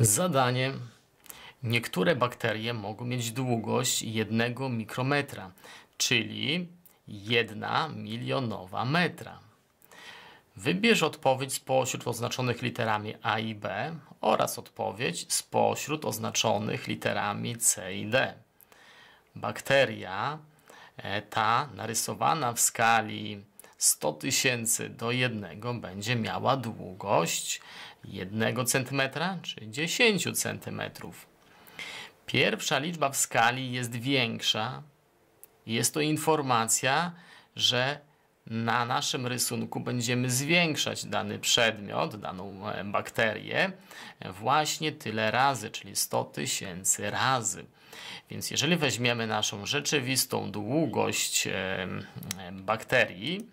Zadanie. Niektóre bakterie mogą mieć długość jednego mikrometra, czyli jedna milionowa metra. Wybierz odpowiedź spośród oznaczonych literami A i B oraz odpowiedź spośród oznaczonych literami C i D. Bakteria e, ta narysowana w skali 100 tysięcy do jednego będzie miała długość 1 cm czy 10 cm. Pierwsza liczba w skali jest większa. Jest to informacja, że na naszym rysunku będziemy zwiększać dany przedmiot, daną e, bakterię właśnie tyle razy, czyli 100 tysięcy razy. Więc jeżeli weźmiemy naszą rzeczywistą długość bakterii,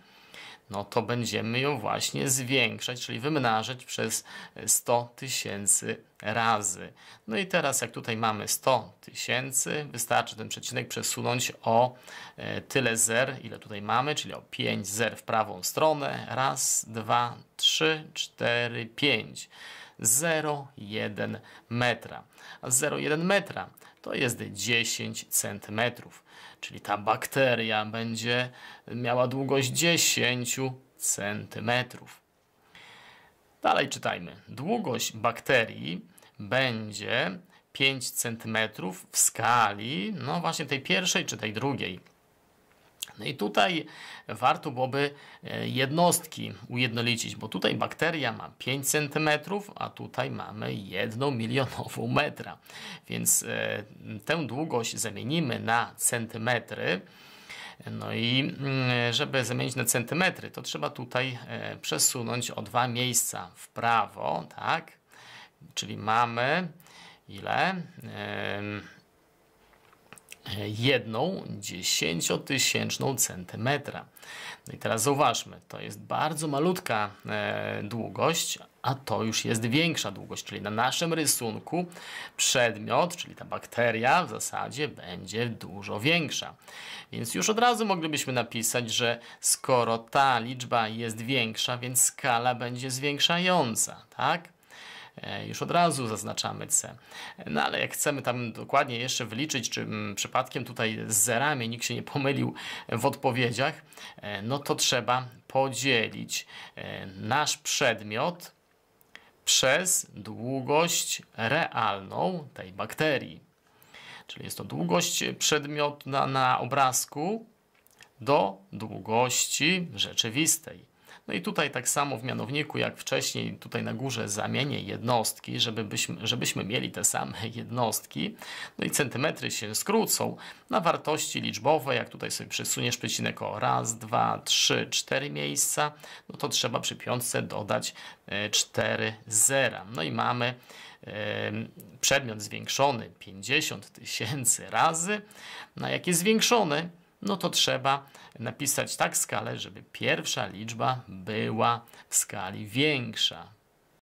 no to będziemy ją właśnie zwiększać, czyli wymnażać przez 100 tysięcy razy. No i teraz jak tutaj mamy 100 tysięcy, wystarczy ten przecinek przesunąć o e, tyle zer, ile tutaj mamy, czyli o 5 zer w prawą stronę. Raz, dwa, trzy, cztery, pięć. 0,1 metra. 0,1 metra to jest 10 cm. Czyli ta bakteria będzie miała długość 10 cm. Dalej czytajmy. Długość bakterii będzie 5 cm w skali, no właśnie tej pierwszej czy tej drugiej. No i tutaj warto byłoby e, jednostki ujednolicić, bo tutaj bakteria ma 5 cm, a tutaj mamy 1 milionową metra. Więc e, tę długość zamienimy na centymetry. No i mm, żeby zamienić na centymetry, to trzeba tutaj e, przesunąć o dwa miejsca w prawo, tak? Czyli mamy ile? Yy jedną dziesięciotysięczną centymetra. No i teraz zauważmy, to jest bardzo malutka e, długość, a to już jest większa długość, czyli na naszym rysunku przedmiot, czyli ta bakteria w zasadzie będzie dużo większa. Więc już od razu moglibyśmy napisać, że skoro ta liczba jest większa, więc skala będzie zwiększająca, tak? E, już od razu zaznaczamy C. No ale jak chcemy tam dokładnie jeszcze wyliczyć, czy mm, przypadkiem tutaj z zerami nikt się nie pomylił w odpowiedziach, e, no to trzeba podzielić e, nasz przedmiot przez długość realną tej bakterii. Czyli jest to długość przedmiotu na obrazku do długości rzeczywistej. No i tutaj tak samo w mianowniku jak wcześniej, tutaj na górze zamienię jednostki, żebyśmy mieli te same jednostki. No i centymetry się skrócą na wartości liczbowe, jak tutaj sobie przesuniesz przecinek o raz, dwa, trzy, cztery miejsca, no to trzeba przy piątce dodać e, cztery zera. No i mamy przedmiot zwiększony 50 tysięcy razy, na no jakie zwiększony no to trzeba napisać tak skalę, żeby pierwsza liczba była w skali większa.